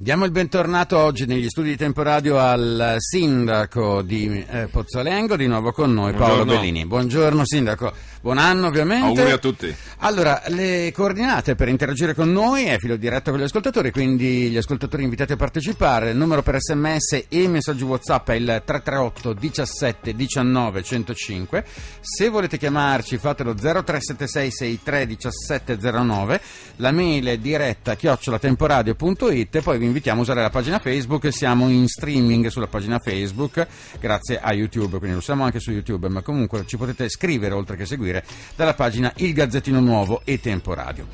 Diamo il bentornato oggi negli studi di Temporadio al sindaco di eh, Pozzolengo, di nuovo con noi Paolo Buongiorno. Bellini. Buongiorno sindaco, buon anno ovviamente. Auguri a tutti. Allora, le coordinate per interagire con noi è filo diretto con gli ascoltatori, quindi gli ascoltatori invitati a partecipare. Il numero per sms e messaggi whatsapp è il 338 17 19 105. Se volete chiamarci fatelo 0376 63 17 09. La mail è diretta chiocciolatemporadio.it e poi vi invitiamo a usare la pagina Facebook, siamo in streaming sulla pagina Facebook grazie a YouTube, quindi lo siamo anche su YouTube, ma comunque ci potete scrivere oltre che seguire dalla pagina Il Gazzettino Nuovo e Tempo Radio.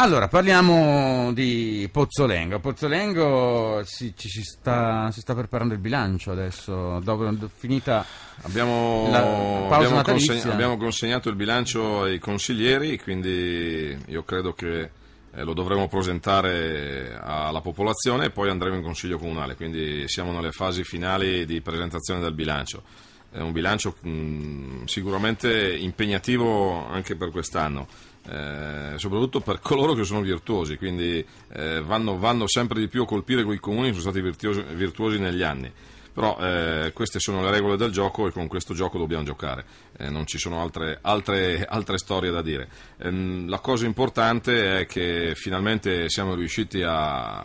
Allora, parliamo di Pozzolengo. Pozzolengo si, ci, si, sta, si sta, preparando il bilancio adesso, dopo finita abbiamo, la pausa abbiamo, consegna, abbiamo consegnato il bilancio ai consiglieri, quindi io credo che eh, lo dovremo presentare alla popolazione e poi andremo in consiglio comunale, quindi siamo nelle fasi finali di presentazione del bilancio. È un bilancio mh, mm, sicuramente impegnativo anche per quest'anno. Eh, soprattutto per coloro che sono virtuosi, quindi eh, vanno, vanno, sempre di più a colpire quei comuni che sono stati virtuosi, virtuosi negli anni. Però eh, queste sono le regole del gioco e con questo gioco dobbiamo giocare, eh, non ci sono altre, altre, altre storie da dire. Ehm, la cosa importante è che finalmente siamo riusciti a,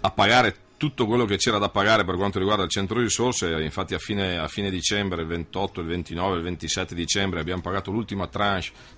a pagare tutto quello che c'era da pagare per quanto riguarda il centro risorse, infatti a fine, a fine, dicembre, il 28, il 29, il 27 dicembre abbiamo pagato l'ultima tranche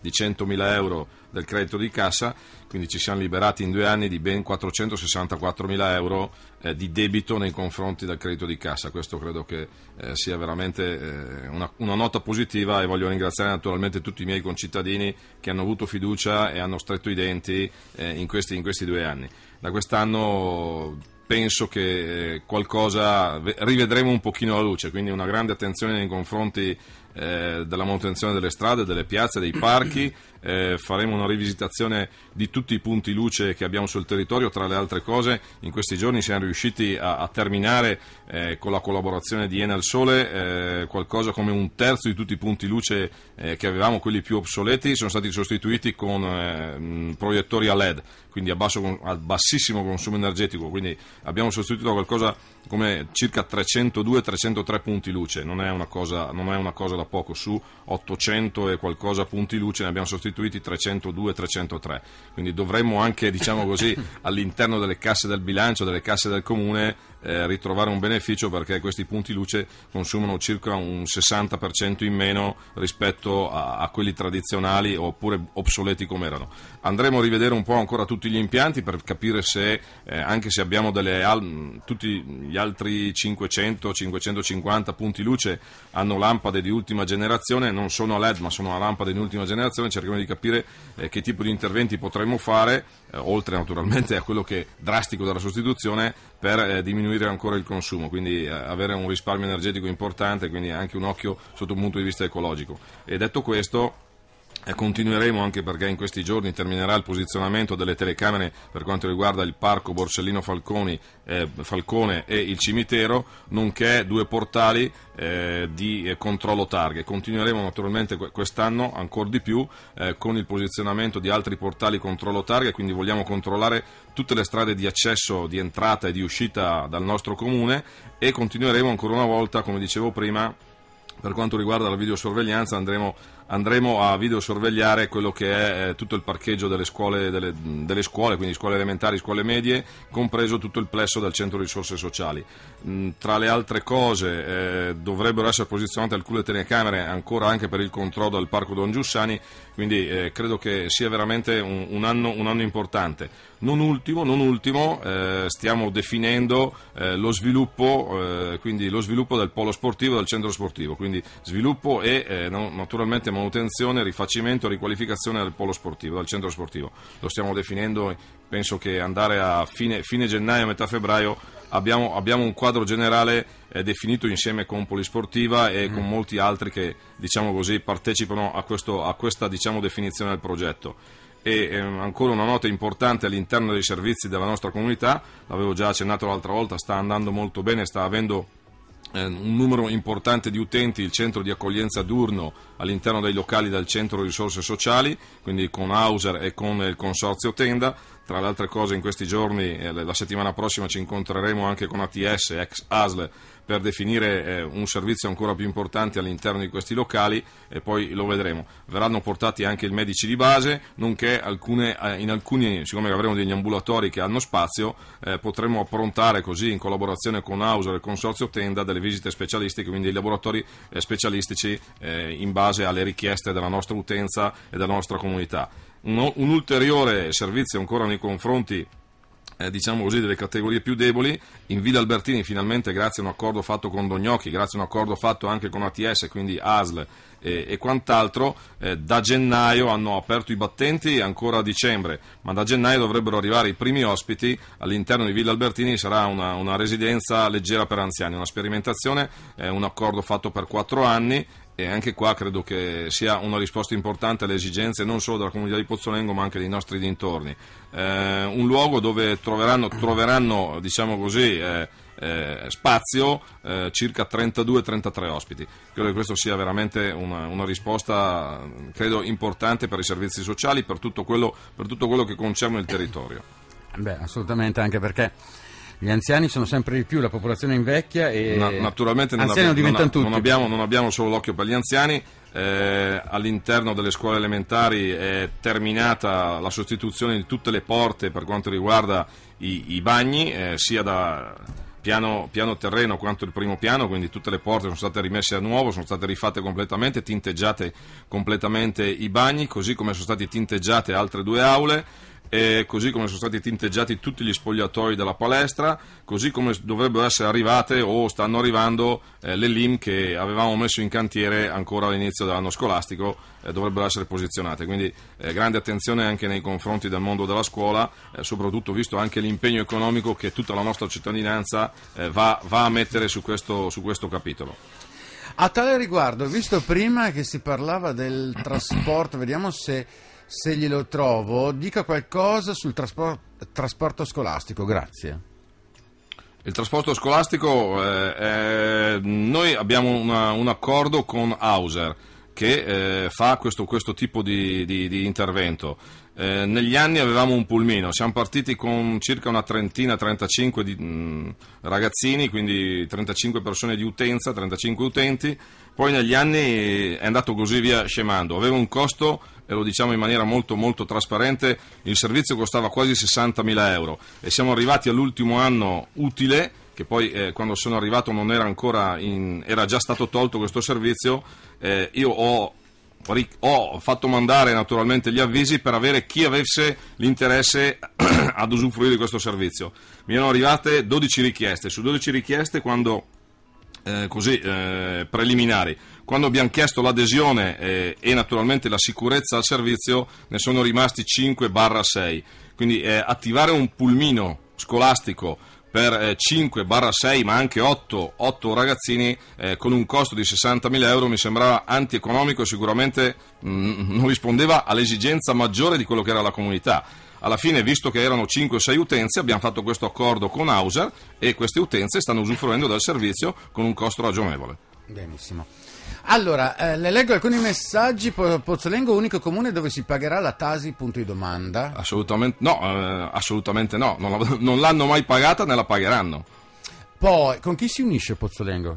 di 100.000 euro del credito di cassa, quindi ci siamo liberati in due anni di ben 464.000 euro eh, di debito nei confronti del credito di cassa, questo credo che eh, sia veramente eh, una, una nota positiva e voglio ringraziare naturalmente tutti i miei concittadini che hanno avuto fiducia e hanno stretto i denti eh, in questi, in, questi, due anni. Da quest'anno penso che qualcosa rivedremo un pochino la luce, quindi una grande attenzione nei confronti eh, della manutenzione delle strade, delle piazze, dei parchi eh, faremo una rivisitazione di tutti i punti luce che abbiamo sul territorio, tra le altre cose in questi giorni siamo riusciti a, a terminare eh, con la collaborazione di Enel Sole eh, qualcosa come un terzo di tutti i punti luce eh, che avevamo, quelli più obsoleti, sono stati sostituiti con eh, mm, proiettori a LED, quindi a, basso, a bassissimo consumo energetico, quindi abbiamo sostituito qualcosa come circa 302-303 punti luce, non è, cosa, non è, una cosa, da poco, su 800 e qualcosa punti luce ne abbiamo sostituito sostituiti 302 e 303, quindi dovremmo anche diciamo così, all'interno delle casse del bilancio, delle casse del comune, eh, ritrovare un beneficio perché questi punti luce consumano circa un 60% in meno rispetto a, a quelli tradizionali oppure obsoleti come erano. Andremo a rivedere un po' ancora tutti gli impianti per capire se, eh, anche se abbiamo delle, al, tutti gli altri 500-550 punti luce hanno lampade di ultima generazione, non sono a LED ma sono a lampade di ultima generazione, cercheremo di capire eh, che tipo di interventi potremmo fare, eh, oltre naturalmente a quello che è drastico della sostituzione, per eh, diminuire ancora il consumo, quindi eh, avere un risparmio energetico importante, quindi anche un occhio sotto un punto di vista ecologico. E detto questo, continueremo anche perché in questi giorni terminerà il posizionamento delle telecamere per quanto riguarda il parco Borsellino Falconi, eh, Falcone e il cimitero, nonché due portali eh, di eh, controllo targhe. Continueremo naturalmente quest'anno ancora di più eh, con il posizionamento di altri portali controllo targhe, quindi vogliamo controllare tutte le strade di accesso, di entrata e di uscita dal nostro comune e continueremo ancora una volta, come dicevo prima, per quanto riguarda la videosorveglianza andremo andremo a videosorvegliare quello che è eh, tutto il parcheggio delle scuole, delle, delle scuole, quindi scuole elementari, scuole medie, compreso tutto il plesso del centro risorse sociali. Mm, tra le altre cose eh, dovrebbero essere posizionate alcune telecamere ancora anche per il controllo del parco Don Giussani, quindi eh, credo che sia veramente un, un, anno, un anno, importante. Non ultimo, non ultimo eh, stiamo definendo eh, lo sviluppo, eh, lo sviluppo, del polo sportivo, del centro sportivo, quindi sviluppo e naturalmente manutenzione, rifacimento e riqualificazione del polo sportivo, dal centro sportivo. Lo stiamo definendo, penso che andare a fine, fine gennaio, metà febbraio abbiamo, abbiamo un quadro generale eh, definito insieme con Polisportiva e mm. con molti altri che diciamo così, partecipano a, questo, a questa diciamo, definizione del progetto e ehm, ancora una nota importante all'interno dei servizi della nostra comunità, l'avevo già accennato l'altra volta, sta andando molto bene, sta avendo eh, un numero importante di utenti, il centro di accoglienza d'urno all'interno dei locali del centro risorse sociali, quindi con Hauser e con il consorzio Tenda, tra le altre cose in questi giorni, eh, la settimana prossima ci incontreremo anche con ATS, ex ASL, per definire eh, un servizio ancora più importante all'interno di questi locali e poi lo vedremo. Verranno portati anche i medici di base, nonché alcune, eh, in alcuni, siccome avremo degli ambulatori che hanno spazio, eh, potremo approntare così in collaborazione con Auser e il Consorzio Tenda delle visite specialistiche, quindi dei laboratori specialistici in base alle richieste della nostra utenza e della nostra comunità un, un ulteriore servizio ancora nei confronti eh, diciamo così, delle categorie più deboli. In Villa Albertini, finalmente, grazie a un accordo fatto con Dognocchi, grazie a un accordo fatto anche con ATS, quindi ASL e, e quant'altro, eh, da gennaio hanno aperto i battenti ancora a dicembre, ma da gennaio dovrebbero arrivare i primi ospiti. All'interno di Villa Albertini sarà una, una residenza leggera per anziani, una sperimentazione, eh, un accordo fatto per quattro anni e anche qua credo che sia una risposta importante alle esigenze non solo della comunità di Pozzolengo ma anche dei nostri dintorni. Eh, un luogo dove troveranno, troveranno diciamo così, eh, eh, spazio eh, circa 32-33 ospiti. Credo che questa sia veramente una, una risposta credo, importante per i servizi sociali, per tutto quello, per tutto quello che concerne il territorio. Beh, assolutamente, anche perché gli anziani sono sempre di più, la popolazione invecchia e no, naturalmente non, abbi- non, ha, non, abbiamo, non abbiamo solo l'occhio per gli anziani, eh, all'interno delle scuole elementari è terminata la sostituzione di tutte le porte per quanto riguarda i, i bagni, eh, sia da piano, piano, terreno quanto il primo piano, quindi tutte le porte sono state rimesse a nuovo, sono state rifatte completamente, tinteggiate completamente i bagni, così come sono state tinteggiate altre due aule eh, così come sono stati tinteggiati tutti gli spogliatoi della palestra, così come dovrebbero essere arrivate o stanno arrivando eh, le LIM che avevamo messo in cantiere ancora all'inizio dell'anno scolastico, eh, dovrebbero essere posizionate. Quindi eh, grande attenzione anche nei confronti del mondo della scuola, eh, soprattutto visto anche l'impegno economico che tutta la nostra cittadinanza eh, va, va, a mettere su questo, su questo capitolo. A tale riguardo, visto prima che si parlava del trasporto, vediamo se se glielo trovo, dica qualcosa sul traspor- trasporto scolastico, grazie. Il trasporto scolastico, eh, eh, noi abbiamo una, un accordo con Hauser che eh, fa questo, questo, tipo di, di, di intervento. Eh, negli anni avevamo un pulmino, siamo partiti con circa una trentina, 35 di, mh, mm, ragazzini, quindi 35 persone di utenza, 35 utenti, poi negli anni è andato così via scemando, aveva un costo e lo diciamo in maniera molto molto trasparente, il servizio costava quasi 60.000 euro e siamo arrivati all'ultimo anno utile che poi eh, quando sono arrivato non era ancora in, era già stato tolto questo servizio, eh, io ho, ho, fatto mandare naturalmente gli avvisi per avere chi avesse l'interesse ad usufruire di questo servizio. Mi erano arrivate 12 richieste, su 12 richieste quando eh, così eh, preliminari. Quando abbiamo chiesto l'adesione eh, e naturalmente la sicurezza al servizio ne sono rimasti 5-6, quindi eh, attivare un pulmino scolastico per 5 eh, 6 ma anche 8, 8 ragazzini eh, con un costo di 60.000 euro mi sembrava antieconomico e sicuramente mh, mm, non rispondeva all'esigenza maggiore di quello che era la comunità alla fine, visto che erano 5 6 utenze, abbiamo fatto questo accordo con Hauser e queste utenze stanno usufruendo del servizio con un costo ragionevole. Benissimo. Allora, eh, le leggo alcuni messaggi. Po- Pozzolengo, unico comune dove si pagherà la Tasi? Punto di domanda. Assolutamente no, eh, assolutamente no. Non, la- non l'hanno mai pagata né la pagheranno. Poi, con chi si unisce Pozzolengo?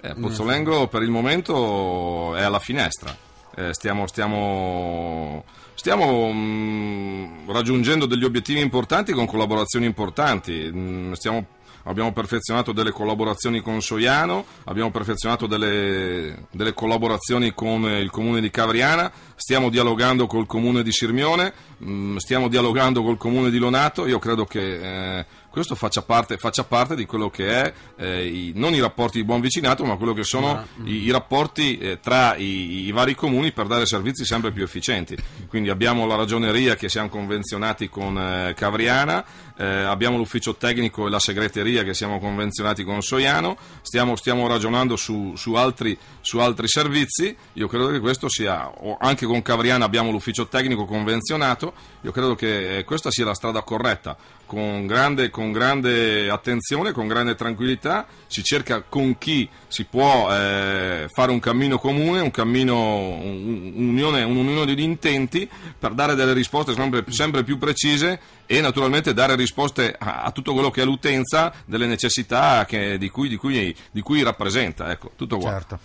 Eh, Pozzolengo per il momento è alla finestra. Eh, stiamo, stiamo, stiamo mh, mm, raggiungendo degli obiettivi importanti con collaborazioni importanti. Mh, mm, stiamo abbiamo perfezionato delle collaborazioni con Soiano, abbiamo perfezionato delle, delle collaborazioni con il comune di Cavriana, stiamo dialogando col comune di Sirmione, mm, stiamo dialogando col comune di Lonato, io credo che... Eh, questo faccia parte, faccia parte, di quello che è eh, i, non i rapporti di buon vicinato, ma quello che sono ah, i, mm. i, rapporti eh, tra i, i, vari comuni per dare servizi sempre più efficienti. Quindi abbiamo la ragioneria che siamo convenzionati con eh, Cavriana, eh, abbiamo l'ufficio tecnico e la segreteria che siamo convenzionati con Soiano, stiamo, stiamo ragionando su, su, altri, su, altri, servizi, io credo che questo sia, anche con Cavriana abbiamo l'ufficio tecnico convenzionato, io credo che eh, questa sia la strada corretta, con grande, con grande attenzione, con grande tranquillità, si cerca con chi si può eh, fare un cammino comune, un cammino, un'unione, un'unione di intenti per dare delle risposte sempre, sempre più precise e naturalmente dare risposte risposte a, a, tutto quello che è l'utenza delle necessità che, di, cui, di, cui, di, cui, rappresenta. Ecco, tutto qua. Certo.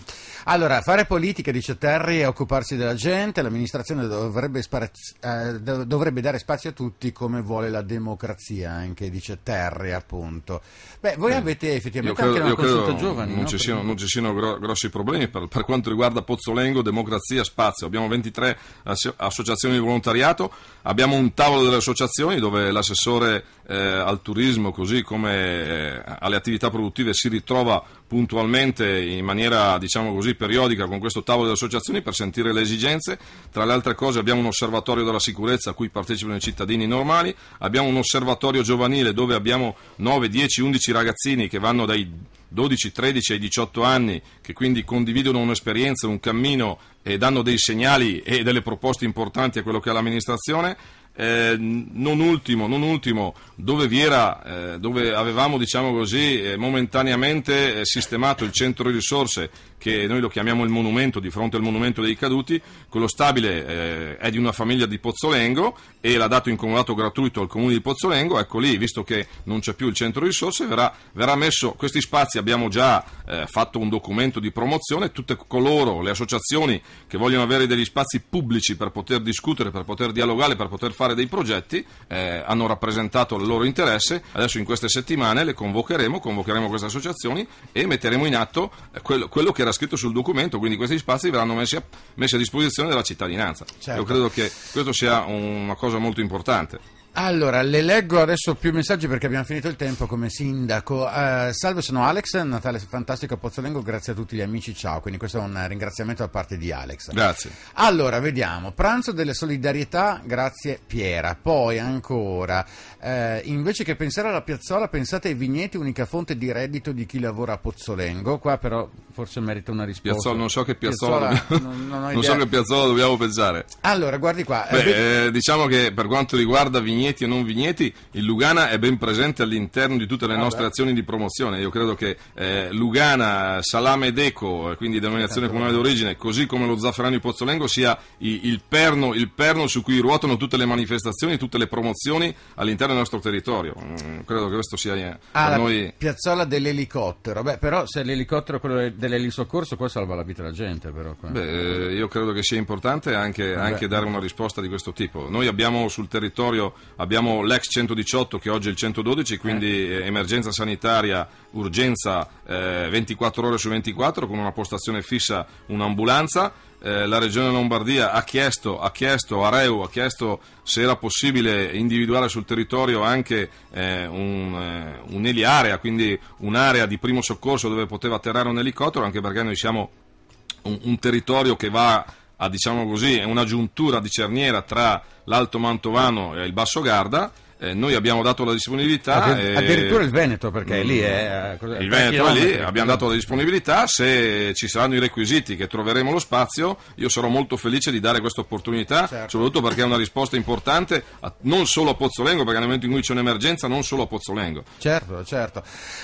Allora, fare politica, dice Terry, è occuparsi della gente, l'amministrazione dovrebbe, sparazzi- eh, dovrebbe, dare spazio a tutti come vuole la democrazia, anche dice Terry, appunto. Beh, voi eh, avete effettivamente credo, anche una consulta giovani. Non, no? ci siano, non, ci siano, gro- grossi problemi per, per, quanto riguarda Pozzolengo, democrazia, spazio. Abbiamo 23 as- associazioni di volontariato, abbiamo un tavolo delle associazioni dove l'assessore eh, al turismo, così come eh, alle attività produttive, si ritrova puntualmente in maniera, diciamo così, crisi periodica con questo tavolo delle associazioni per sentire le esigenze. Tra le altre cose abbiamo un osservatorio della sicurezza a cui partecipano i cittadini normali, abbiamo un osservatorio giovanile dove abbiamo 9, 10, 11 ragazzini che vanno dai 12, 13 ai 18 anni, che quindi condividono un'esperienza, un cammino e danno dei segnali e delle proposte importanti a quello che è l'amministrazione. Eh, non, ultimo, non ultimo, dove, era, eh, dove avevamo diciamo così, eh, momentaneamente eh, sistemato il centro risorse, che noi lo chiamiamo il monumento, di fronte al monumento dei caduti, quello stabile eh, è di una famiglia di Pozzolengo e l'ha dato in comodato gratuito al comune di Pozzolengo, ecco lì, visto che non c'è più il centro risorse, verrà, verrà messo, questi spazi abbiamo già eh, fatto un documento di promozione, tutte coloro, le associazioni che vogliono avere degli spazi pubblici per poter discutere, per poter dialogare, per poter fare fare dei progetti, eh, hanno rappresentato il loro interesse, adesso in queste settimane le convocheremo, convocheremo queste associazioni e metteremo in atto eh, quello, quello che era scritto sul documento, quindi questi spazi verranno messi a, messi a disposizione della cittadinanza. Certo. Io credo che questa sia una cosa molto importante. Allora, le leggo adesso più messaggi perché abbiamo finito il tempo come sindaco. Uh, salve, sono Alex, Natale Fantastico a Pozzolengo, grazie a tutti gli amici, ciao. Quindi questo è un ringraziamento da parte di Alex. Grazie. Allora, vediamo. Pranzo delle solidarietà, grazie Piera. Poi ancora, eh, invece che pensare alla piazzola, pensate ai vigneti, unica fonte di reddito di chi lavora a Pozzolengo. Qua però forse merita una risposta. Piazzola, non so che piazzola, piazzola non, non, non so che piazzola dobbiamo pensare. Allora, guardi qua. Eh, Beh, eh, diciamo che per quanto riguarda vigneti, vigneti o non vigneti, il Lugana è ben presente all'interno di tutte le ah, nostre azioni di promozione. Io credo che eh, Lugana, Salame Deco, eh, quindi denominazione certo. comunale d'origine, così come lo zafferano di Pozzolengo, sia i, il, perno, il, perno, su cui ruotano tutte le manifestazioni, tutte le promozioni all'interno del nostro territorio. Mm, credo che questo sia eh, ah, per noi. Piazzola dell'elicottero, Beh, però se l'elicottero è quello dell'elisoccorso, qua salva la vita la gente. Però, Beh, eh, io credo che sia importante anche, ah, anche dare una risposta di questo tipo. Noi abbiamo sul territorio abbiamo l'ex 118 che oggi è il 112, quindi eh. eh. emergenza sanitaria, urgenza eh, 24 ore su 24 con una postazione fissa, un'ambulanza. Eh, la Regione Lombardia ha chiesto, ha chiesto, a Reu ha chiesto se era possibile individuare sul territorio anche eh, un, eh, un'eliarea, quindi un'area di primo soccorso dove poteva atterrare un elicottero, anche perché noi siamo un, un territorio che va a diciamo così, una giuntura di cerniera tra l'Alto Mantovano e il Basso Garda. Eh, noi abbiamo dato la disponibilità. Addir- addirittura il Veneto, perché mh, lì è. Eh, mm. Cosa, il Veneto è lì, abbiamo dato la disponibilità. Se ci saranno i requisiti, che troveremo lo spazio, io sarò molto felice di dare questa opportunità, certo. soprattutto perché è una risposta importante a, non solo a Pozzolengo, perché nel momento in cui c'è un'emergenza, non solo a Pozzolengo. Certo, certo.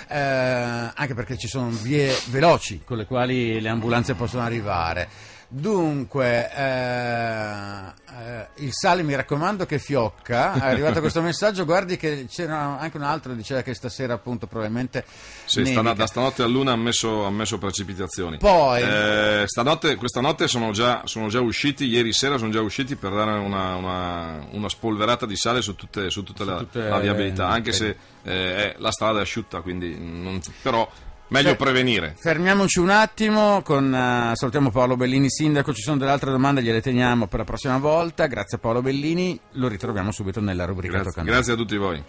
Eh, anche perché ci sono vie veloci con le quali le ambulanze possono arrivare. Dunque, eh, eh, il sale mi raccomando che fiocca. È arrivato questo messaggio. Guardi che c'era anche un altro che diceva che stasera, appunto, probabilmente. Sì, stana, da stanotte a luna ha messo, messo precipitazioni. Poi. Eh, stanotte, questa notte sono già, sono già, usciti, ieri sera sono già usciti per dare una, una, una spolverata di sale su, tutte, su, tutte su la, tutte la, viabilità, anche se eh, la strada è asciutta, quindi non, però Meglio Fer- prevenire. Fermiamoci un attimo, con, uh, salutiamo Paolo Bellini, sindaco, ci sono delle altre domande, gliele teniamo per la prossima volta, grazie a Paolo Bellini, lo ritroviamo subito nella rubrica. Grazie, grazie a tutti voi.